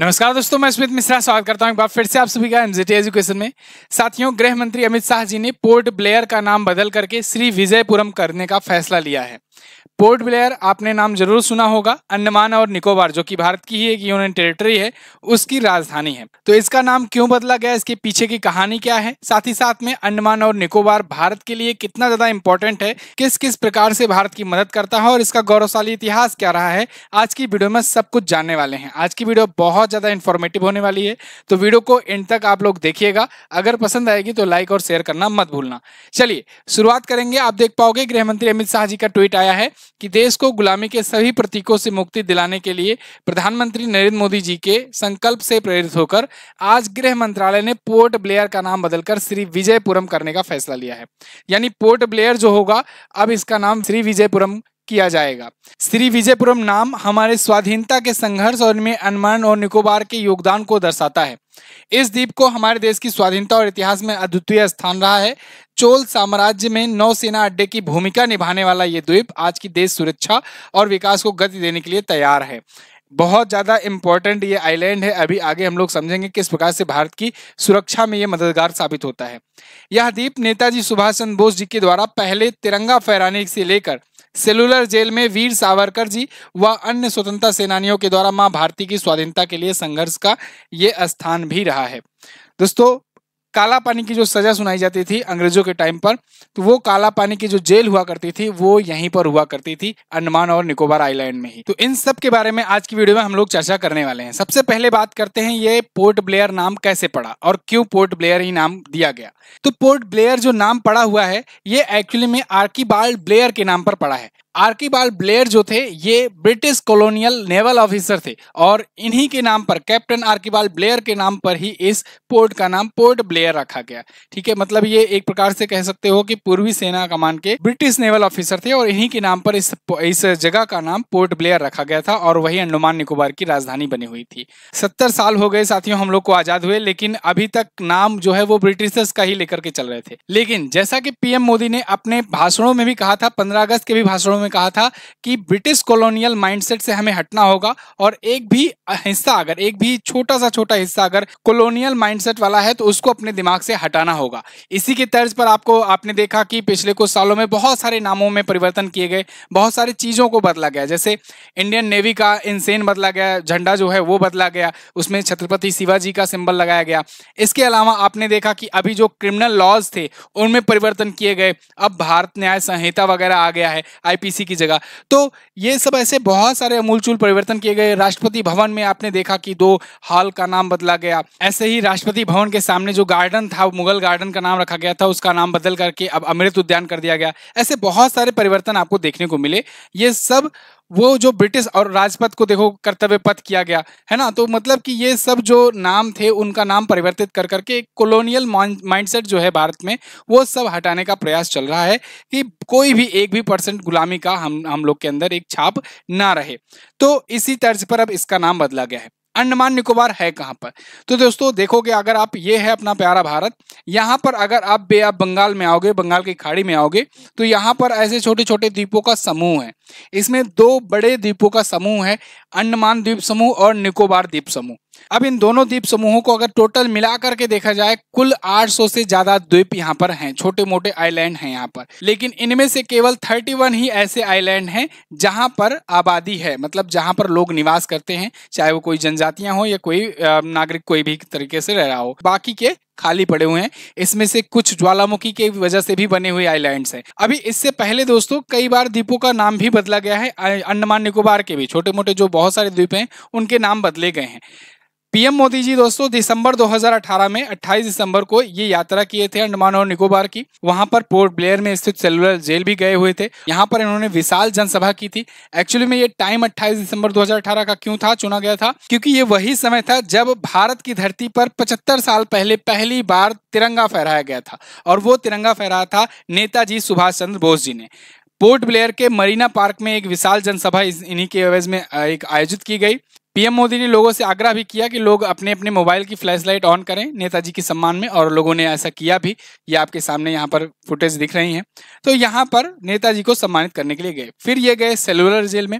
नमस्कार दोस्तों मैं सुमित मिश्रा स्वागत करता हूं एक बार फिर से आप सभी का एमजीटी एजुकेशन में साथियों गृह मंत्री अमित शाह जी ने पोर्ट ब्लेयर का नाम बदल करके श्री विजयपुरम करने का फैसला लिया है पोर्ट ब्लेयर आपने नाम जरूर सुना होगा अंडमान और निकोबार जो कि भारत की ही एक यूनियन टेरिटरी है उसकी राजधानी है तो इसका नाम क्यों बदला गया इसके पीछे की कहानी क्या है साथ ही साथ में अंडमान और निकोबार भारत के लिए कितना ज्यादा इंपॉर्टेंट है किस किस प्रकार से भारत की मदद करता है और इसका गौरवशाली इतिहास क्या रहा है आज की वीडियो में सब कुछ जानने वाले हैं आज की वीडियो बहुत ज्यादा इन्फॉर्मेटिव होने वाली है तो वीडियो को एंड तक आप लोग देखिएगा अगर पसंद आएगी तो लाइक और शेयर करना मत भूलना चलिए शुरुआत करेंगे आप देख पाओगे गृह मंत्री अमित शाह जी का ट्वीट आया बताया है कि देश को गुलामी के सभी प्रतीकों से मुक्ति दिलाने के लिए प्रधानमंत्री नरेंद्र मोदी जी के संकल्प से प्रेरित होकर आज गृह मंत्रालय ने पोर्ट ब्लेयर का नाम बदलकर श्री विजयपुरम करने का फैसला लिया है यानी पोर्ट ब्लेयर जो होगा अब इसका नाम श्री विजयपुरम किया जाएगा श्री विजयपुरम नाम हमारे स्वाधीनता के संघर्ष और में अंडमान और निकोबार के योगदान को दर्शाता है इस द्वीप को हमारे देश की स्वाधीनता और इतिहास में अद्वितीय स्थान रहा है चोल साम्राज्य में नौसेना अड्डे की भूमिका निभाने वाला ये द्वीप आज की देश सुरक्षा और विकास को गति देने के लिए तैयार है बहुत ज़्यादा इम्पोर्टेंट ये आइलैंड है अभी आगे हम लोग समझेंगे किस प्रकार से भारत की सुरक्षा में ये मददगार साबित होता है यह द्वीप नेताजी सुभाष चंद्र बोस जी के द्वारा पहले तिरंगा फहराने से लेकर सेलुलर जेल में वीर सावरकर जी व अन्य स्वतंत्रता सेनानियों के द्वारा मां भारती की स्वाधीनता के लिए संघर्ष का ये स्थान भी रहा है दोस्तों काला पानी की जो सजा सुनाई जाती थी अंग्रेजों के टाइम पर तो वो काला पानी की जो जेल हुआ करती थी वो यहीं पर हुआ करती थी अंडमान और निकोबार आइलैंड में ही तो इन सब के बारे में आज की वीडियो में हम लोग चर्चा करने वाले हैं सबसे पहले बात करते हैं ये पोर्ट ब्लेयर नाम कैसे पड़ा और क्यों पोर्ट ब्लेयर ही नाम दिया गया तो पोर्ट ब्लेयर जो नाम पड़ा हुआ है ये एक्चुअली में आर्कीबाल्ड ब्लेयर के नाम पर पड़ा है आर्किबाल ब्लेयर जो थे ये ब्रिटिश कॉलोनियल नेवल ऑफिसर थे और इन्हीं के नाम पर कैप्टन आर्किबाल ब्लेयर के नाम पर ही इस पोर्ट का नाम पोर्ट ब्लेयर रखा गया ठीक है मतलब ये एक प्रकार से कह सकते हो कि पूर्वी सेना कमान के ब्रिटिश नेवल ऑफिसर थे और इन्हीं के नाम पर इस इस जगह का नाम पोर्ट ब्लेयर रखा गया था और वही अंडमान निकोबार की राजधानी बनी हुई थी सत्तर साल हो गए साथियों हम लोग को आजाद हुए लेकिन अभी तक नाम जो है वो ब्रिटिशर्स का ही लेकर के चल रहे थे लेकिन जैसा कि पीएम मोदी ने अपने भाषणों में भी कहा था पंद्रह अगस्त के भी भाषणों में में कहा था कि ब्रिटिश कॉलोनियल माइंडसेट से हमें हटना होगा और एक भी हिस्सा अगर एक भी छोटा सा छोटा हिस्सा अगर कॉलोनियल माइंडसेट वाला है तो उसको अपने दिमाग से हटाना होगा इसी के तर्ज पर आपको आपने देखा कि पिछले कुछ सालों में बहुत सारे नामों में परिवर्तन किए गए बहुत सारी चीज़ों को बदला गया जैसे इंडियन नेवी का इंसेन बदला गया झंडा जो है वो बदला गया उसमें छत्रपति शिवाजी का सिंबल लगाया गया इसके अलावा आपने देखा कि अभी जो क्रिमिनल लॉज थे उनमें परिवर्तन किए गए अब भारत न्याय संहिता वगैरह आ गया है आईपीसी की जगह तो ये सब ऐसे बहुत सारे अमूलचूल परिवर्तन किए गए राष्ट्रपति भवन में आपने देखा कि दो हॉल का नाम बदला गया ऐसे ही राष्ट्रपति भवन के सामने जो गार्डन था मुगल गार्डन का नाम रखा गया था उसका नाम बदल करके अब अमृत उद्यान कर दिया गया ऐसे बहुत सारे परिवर्तन आपको देखने को मिले ये सब वो जो ब्रिटिश और राजपथ को देखो कर्तव्य पथ किया गया है ना तो मतलब कि ये सब जो नाम थे उनका नाम परिवर्तित कर करके कॉलोनियल माइंडसेट जो है भारत में वो सब हटाने का प्रयास चल रहा है कि कोई भी एक भी परसेंट गुलामी का हम हम लोग के अंदर एक छाप ना रहे तो इसी तर्ज पर अब इसका नाम बदला गया है अंडमान निकोबार है कहाँ पर तो दोस्तों देखोगे अगर आप ये है अपना प्यारा भारत यहाँ पर अगर आप बे आप बंगाल में आओगे बंगाल की खाड़ी में आओगे तो यहाँ पर ऐसे छोटे छोटे द्वीपों का समूह है इसमें दो बड़े द्वीपों का समूह है अंडमान द्वीप समूह और निकोबार द्वीप समूह अब इन दोनों द्वीप समूहों को अगर टोटल मिला करके देखा जाए कुल 800 से ज्यादा द्वीप यहाँ पर हैं छोटे मोटे आइलैंड हैं यहाँ पर लेकिन इनमें से केवल 31 ही ऐसे आइलैंड हैं जहां पर आबादी है मतलब जहां पर लोग निवास करते हैं चाहे वो कोई जनजातियां हो या कोई नागरिक कोई भी तरीके से रह रहा हो बाकी के खाली पड़े हुए हैं इसमें से कुछ ज्वालामुखी की वजह से भी बने हुए आइलैंड्स हैं अभी इससे पहले दोस्तों कई बार द्वीपों का नाम भी बदला गया है अंडमान निकोबार के भी छोटे मोटे जो बहुत सारे द्वीप हैं उनके नाम बदले गए हैं पीएम मोदी जी दोस्तों दिसंबर 2018 में 28 दिसंबर को ये यात्रा किए थे अंडमान और निकोबार की वहां पर पोर्ट ब्लेयर में स्थित सेलुलर जेल भी गए हुए थे यहां पर इन्होंने विशाल जनसभा की थी एक्चुअली में ये टाइम 28 दिसंबर 2018 का क्यों था चुना गया था क्योंकि ये वही समय था जब भारत की धरती पर पचहत्तर साल पहले पहली बार तिरंगा फहराया गया था और वो तिरंगा फहराया था नेताजी सुभाष चंद्र बोस जी ने पोर्ट ब्लेयर के मरीना पार्क में एक विशाल जनसभा इन्हीं के एवज में एक आयोजित की गई पीएम मोदी ने लोगों से आग्रह भी किया कि लोग अपने अपने मोबाइल की फ्लैशलाइट ऑन करें नेताजी के सम्मान में और लोगों ने ऐसा किया भी ये आपके सामने यहाँ पर फुटेज दिख रही हैं तो यहाँ पर नेताजी को सम्मानित करने के लिए गए फिर ये गए सेलुलर जेल में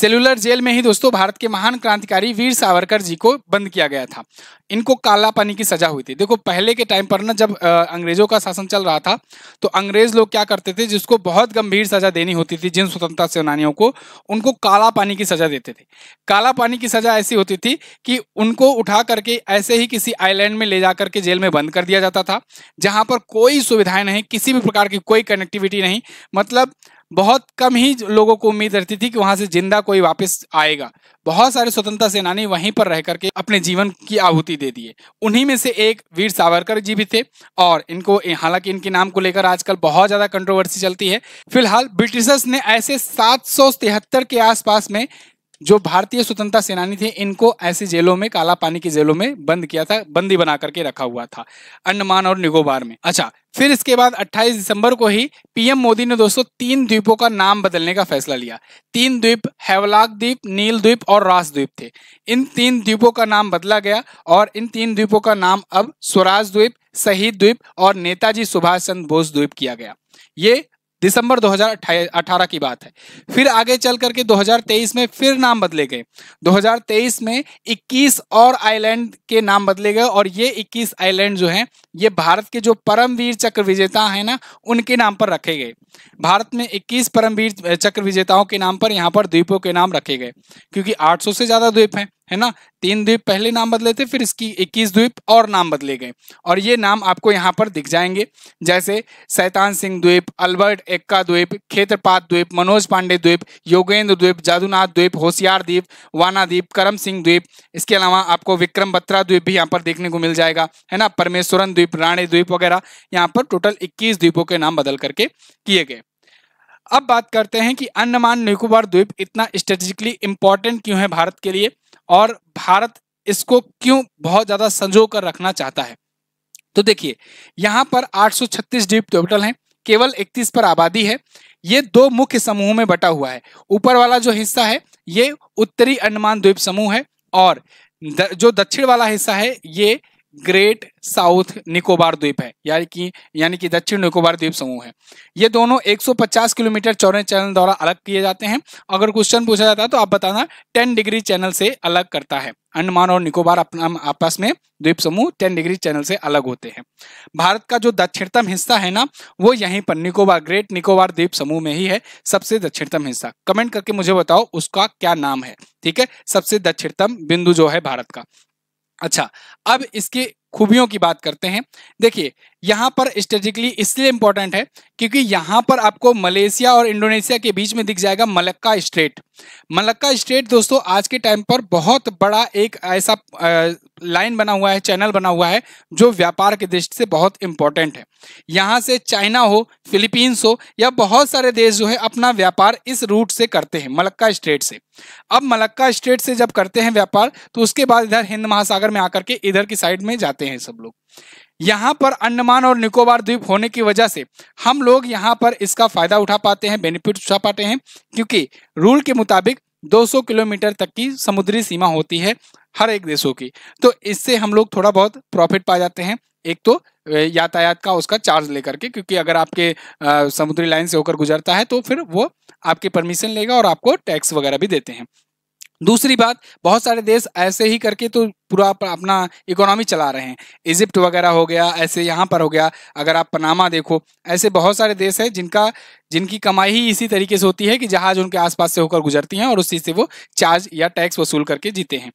सेलुलर जेल में ही दोस्तों भारत के महान क्रांतिकारी वीर सावरकर जी को बंद किया गया था इनको काला पानी की सजा हुई थी देखो पहले के टाइम पर ना जब अंग्रेजों का शासन चल रहा था तो अंग्रेज लोग क्या करते थे जिसको बहुत गंभीर सजा देनी होती थी जिन स्वतंत्रता सेनानियों को उनको काला पानी की सजा देते थे काला पानी की सजा ऐसी होती थी कि उनको उठा करके ऐसे ही किसी आइलैंड में ले जा करके जेल में बंद कर दिया जाता था जहाँ पर कोई सुविधाएं नहीं किसी भी प्रकार की कोई कनेक्टिविटी नहीं मतलब बहुत कम ही लोगों को उम्मीद रहती थी कि वहां से जिंदा कोई वापस आएगा बहुत सारे स्वतंत्रता सेनानी वहीं पर रह करके अपने जीवन की आहुति दे दिए उन्हीं में से एक वीर सावरकर जी भी थे और इनको हालांकि इनके नाम को लेकर आजकल बहुत ज्यादा कंट्रोवर्सी चलती है फिलहाल ब्रिटिशर्स ने ऐसे सात के आसपास में जो भारतीय स्वतंत्रता सेनानी थे इनको ऐसी जेलों में काला पानी की जेलों में बंद किया था बंदी बना करके रखा हुआ था अंडमान और निकोबार में अच्छा फिर इसके बाद 28 दिसंबर को ही पीएम मोदी ने दोस्तों तीन द्वीपों का नाम बदलने का फैसला लिया तीन द्वीप हैवलाक द्वीप नील द्वीप और रास द्वीप थे इन तीन द्वीपों का नाम बदला गया और इन तीन द्वीपों का नाम अब स्वराज द्वीप शहीद द्वीप और नेताजी सुभाष चंद्र बोस द्वीप किया गया ये दिसंबर 2018 की बात है फिर आगे चल करके 2023 में फिर नाम बदले गए 2023 में 21 और आइलैंड के नाम बदले गए और ये 21 आइलैंड जो हैं ये भारत के जो परमवीर चक्र विजेता हैं ना उनके नाम पर रखे गए भारत में 21 परमवीर चक्र विजेताओं के नाम पर यहाँ पर द्वीपों के नाम रखे गए क्योंकि 800 से ज़्यादा द्वीप हैं है ना तीन द्वीप पहले नाम बदले थे फिर इसकी इक्कीस द्वीप और नाम बदले गए और ये नाम आपको यहाँ पर दिख जाएंगे जैसे सैतान सिंह द्वीप अल्बर्ट एक्का द्वीप खेत्रपात द्वीप मनोज पांडे द्वीप योगेंद्र द्वीप जादूनाथ द्वीप होशियार द्वीप वाना द्वीप करम सिंह द्वीप इसके अलावा आपको विक्रम बत्रा द्वीप भी यहाँ पर देखने को मिल जाएगा है ना परमेश्वरन द्वीप राणे द्वीप वगैरह यहाँ पर टोटल इक्कीस द्वीपों के नाम बदल करके किए गए अब बात करते हैं कि अंडमान निकोबार द्वीप इतना स्ट्रेटेजिकली इंपॉर्टेंट क्यों है भारत के लिए और भारत इसको क्यों बहुत ज़्यादा संजो कर रखना चाहता है तो देखिए यहाँ पर 836 द्वीप टोटल तो हैं केवल 31 पर आबादी है ये दो मुख्य समूहों में बटा हुआ है ऊपर वाला जो हिस्सा है ये उत्तरी अंडमान द्वीप समूह है और जो दक्षिण वाला हिस्सा है ये ग्रेट साउथ निकोबार द्वीप है यानी कि यानी कि दक्षिण निकोबार द्वीप समूह है ये दोनों 150 किलोमीटर चौड़े चैनल द्वारा अलग किए जाते हैं अगर क्वेश्चन पूछा जाता है तो आप बताना 10 डिग्री चैनल से अलग करता है अंडमान और निकोबार अपना आपस में द्वीप समूह 10 डिग्री चैनल से अलग होते हैं भारत का जो दक्षिणतम हिस्सा है ना वो यहीं पर निकोबार ग्रेट निकोबार द्वीप समूह में ही है सबसे दक्षिणतम हिस्सा कमेंट करके मुझे बताओ उसका क्या नाम है ठीक है सबसे दक्षिणतम बिंदु जो है भारत का अच्छा अब इसके खूबियों की बात करते हैं देखिए यहाँ पर स्ट्रेटिकली इसलिए इंपॉर्टेंट है क्योंकि यहाँ पर आपको मलेशिया और इंडोनेशिया के बीच में दिख जाएगा मलक्का स्ट्रेट मलक्का स्ट्रेट दोस्तों आज के टाइम पर बहुत बड़ा एक ऐसा लाइन बना हुआ है चैनल बना हुआ है जो व्यापार की दृष्टि से बहुत इंपॉर्टेंट है यहाँ से चाइना हो फिलीपींस हो या बहुत सारे देश जो है अपना व्यापार इस रूट से करते हैं मलक्का स्ट्रेट से अब मलक्का स्ट्रेट से जब करते हैं व्यापार तो उसके बाद इधर हिंद महासागर में आकर के इधर की साइड में जाते हैं सब लोग यहाँ पर अंडमान और निकोबार द्वीप होने की वजह से हम लोग यहाँ पर इसका फायदा उठा पाते हैं बेनिफिट उठा पाते हैं क्योंकि रूल के मुताबिक 200 किलोमीटर तक की समुद्री सीमा होती है हर एक देशों की तो इससे हम लोग थोड़ा बहुत प्रॉफिट पा जाते हैं एक तो यातायात का उसका चार्ज लेकर के क्योंकि अगर आपके समुद्री लाइन से होकर गुजरता है तो फिर वो आपकी परमिशन लेगा और आपको टैक्स वगैरह भी देते हैं दूसरी बात बहुत सारे देश ऐसे ही करके तो पूरा अपना इकोनॉमी चला रहे हैं इजिप्ट वगैरह हो गया ऐसे यहाँ पर हो गया अगर आप पनामा देखो ऐसे बहुत सारे देश हैं जिनका जिनकी कमाई ही इसी तरीके से होती है कि जहाज उनके आसपास से होकर गुजरती हैं और उसी से वो चार्ज या टैक्स वसूल करके जीते हैं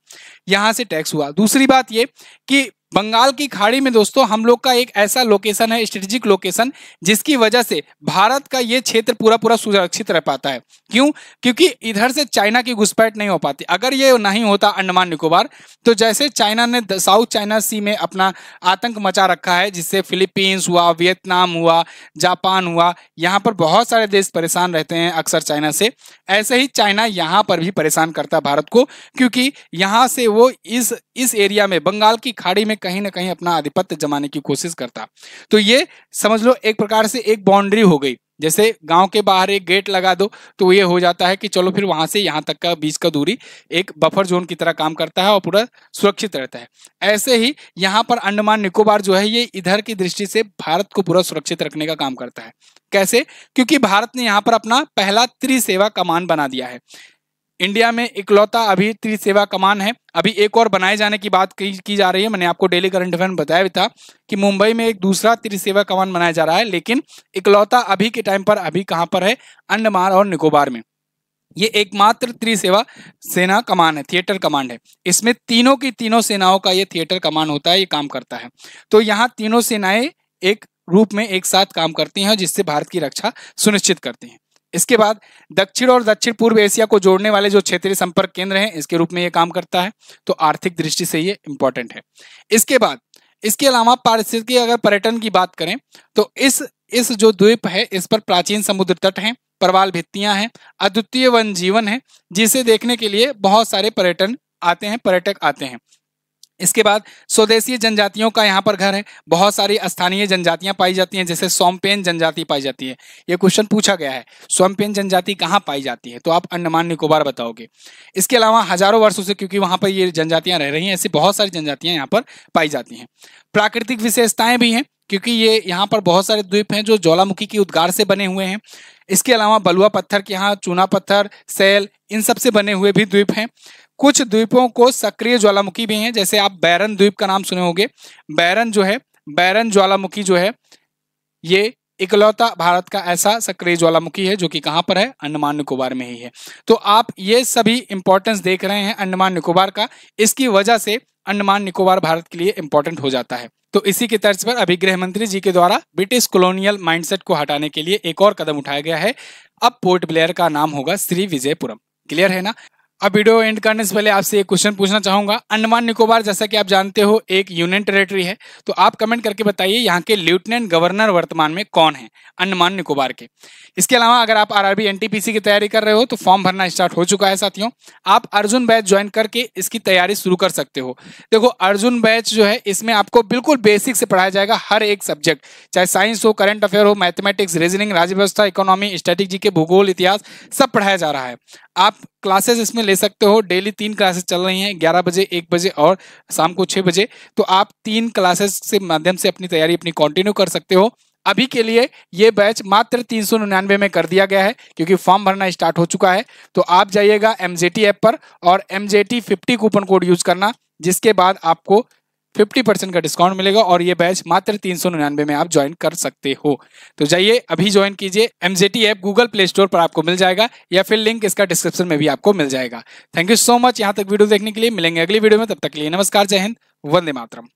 यहाँ से टैक्स हुआ दूसरी बात ये कि बंगाल की खाड़ी में दोस्तों हम लोग का एक ऐसा लोकेशन है स्ट्रेटेजिक लोकेशन जिसकी वजह से भारत का ये क्षेत्र पूरा पूरा सुरक्षित रह पाता है क्यों क्योंकि इधर से चाइना की घुसपैठ नहीं हो पाती अगर ये नहीं होता अंडमान निकोबार तो जैसे चाइना ने साउथ चाइना सी में अपना आतंक मचा रखा है जिससे फिलीपींस हुआ वियतनाम हुआ जापान हुआ यहाँ पर बहुत सारे देश परेशान रहते हैं अक्सर चाइना से ऐसे ही चाइना यहाँ पर भी परेशान करता है भारत को क्योंकि यहाँ से वो इस इस एरिया में बंगाल की खाड़ी में कहीं ना कहीं अपना आधिपत्य जमाने की कोशिश करता तो ये समझ लो एक प्रकार से एक बाउंड्री हो गई जैसे गांव के बाहर एक गेट लगा दो तो ये हो जाता है कि चलो फिर वहां से यहाँ तक का बीच का दूरी एक बफर जोन की तरह काम करता है और पूरा सुरक्षित रहता है ऐसे ही यहाँ पर अंडमान निकोबार जो है ये इधर की दृष्टि से भारत को पूरा सुरक्षित रखने का काम करता है कैसे क्योंकि भारत ने यहाँ पर अपना पहला त्रिसेवा कमान बना दिया है इंडिया में इकलौता अभी त्रिसेवा कमान है अभी एक और बनाए जाने की बात की, की जा रही है मैंने आपको डेली करंट अफेयर में बताया भी था कि मुंबई में एक दूसरा त्रिसेवा कमान बनाया जा रहा है लेकिन इकलौता अभी के टाइम पर अभी कहाँ पर है अंडमान और निकोबार में ये एकमात्र त्रिसेवा सेना कमान है थिएटर कमांड है इसमें तीनों की तीनों सेनाओं का ये थिएटर कमान होता है ये काम करता है तो यहाँ तीनों सेनाएं एक रूप में एक साथ काम करती हैं जिससे भारत की रक्षा सुनिश्चित करती हैं इसके बाद दक्षिण और दक्षिण पूर्व एशिया को जोड़ने वाले जो क्षेत्रीय संपर्क केंद्र हैं इसके रूप में ये काम करता है तो आर्थिक दृष्टि से ये इंपॉर्टेंट है इसके बाद इसके अलावा पारिस्थितिकी अगर पर्यटन की बात करें तो इस इस जो द्वीप है इस पर प्राचीन समुद्र तट हैं परवाल भित्तियां हैं अद्वितीय वन जीवन है जिसे देखने के लिए बहुत सारे पर्यटन आते हैं पर्यटक आते हैं इसके बाद स्वदेशी जनजातियों का यहाँ पर घर है बहुत सारी स्थानीय जनजातियां पाई जाती हैं जैसे सोमपेन जनजाति पाई जाती है ये क्वेश्चन पूछा गया है सोमपेन जनजाति कहाँ पाई जाती है तो आप अंडमान निकोबार बताओगे इसके अलावा हजारों वर्षों से क्योंकि वहां पर ये जनजातियां रह रही हैं ऐसी बहुत सारी जनजातियां यहाँ पर पाई जाती हैं प्राकृतिक विशेषताएं भी हैं क्योंकि ये यहाँ पर बहुत सारे द्वीप हैं जो ज्वालामुखी की उद्गार से बने हुए हैं इसके अलावा बलुआ पत्थर के यहाँ चूना पत्थर सैल इन सब से बने हुए भी द्वीप हैं कुछ द्वीपों को सक्रिय ज्वालामुखी भी हैं जैसे आप बैरन द्वीप का नाम सुने होंगे बैरन जो है बैरन ज्वालामुखी जो है ये इकलौता भारत का ऐसा सक्रिय ज्वालामुखी है जो कि कहां पर है अंडमान निकोबार में ही है तो आप ये सभी इंपॉर्टेंस देख रहे हैं अंडमान निकोबार का इसकी वजह से अंडमान निकोबार भारत के लिए इंपॉर्टेंट हो जाता है तो इसी के तर्ज पर अभी गृह मंत्री जी के द्वारा ब्रिटिश कॉलोनियल माइंडसेट को हटाने के लिए एक और कदम उठाया गया है अब पोर्ट ब्लेयर का नाम होगा श्री विजयपुरम क्लियर है ना अब वीडियो एंड करने से पहले आपसे एक क्वेश्चन पूछना चाहूंगा अंडमान निकोबार जैसा कि आप जानते हो एक यूनियन टेरेटरी है तो आप कमेंट करके बताइए यहाँ के लेफ्टिनेंट गवर्नर वर्तमान में कौन है अंडमान निकोबार के इसके अलावा अगर आप आरआरबी एनटीपीसी की तैयारी कर रहे हो तो फॉर्म भरना स्टार्ट हो चुका है साथियों आप अर्जुन बैच ज्वाइन करके इसकी तैयारी शुरू कर सकते हो देखो अर्जुन बैच जो है इसमें आपको बिल्कुल बेसिक से पढ़ाया जाएगा हर एक सब्जेक्ट चाहे साइंस हो करंट अफेयर हो मैथमेटिक्स रीजनिंग राज्य व्यवस्था इकोनॉमी स्ट्रेटेजी के भूगोल इतिहास सब पढ़ाया जा रहा है आप क्लासेस इसमें ले सकते हो डेली तीन क्लासेस चल रही हैं ग्यारह बजे एक बजे और शाम को छः बजे तो आप तीन क्लासेस के माध्यम से अपनी तैयारी अपनी कंटिन्यू कर सकते हो अभी के लिए ये बैच मात्र तीन सौ निन्यानवे में कर दिया गया है क्योंकि फॉर्म भरना स्टार्ट हो चुका है तो आप जाइएगा एम ऐप पर और M J fifty coupon code use करना जिसके बाद आपको फिफ्टी परसेंट का डिस्काउंट मिलेगा और ये बैच मात्र तीन सौ निन्यानवे में आप ज्वाइन कर सकते हो तो जाइए अभी ज्वाइन कीजिए MJT app Google Play Store पर आपको मिल जाएगा या फिर लिंक इसका डिस्क्रिप्शन में भी आपको मिल जाएगा थैंक यू सो मच यहाँ तक वीडियो देखने के लिए मिलेंगे अगली वीडियो में तब तक के लिए नमस्कार जय हिंद वंदे मातरम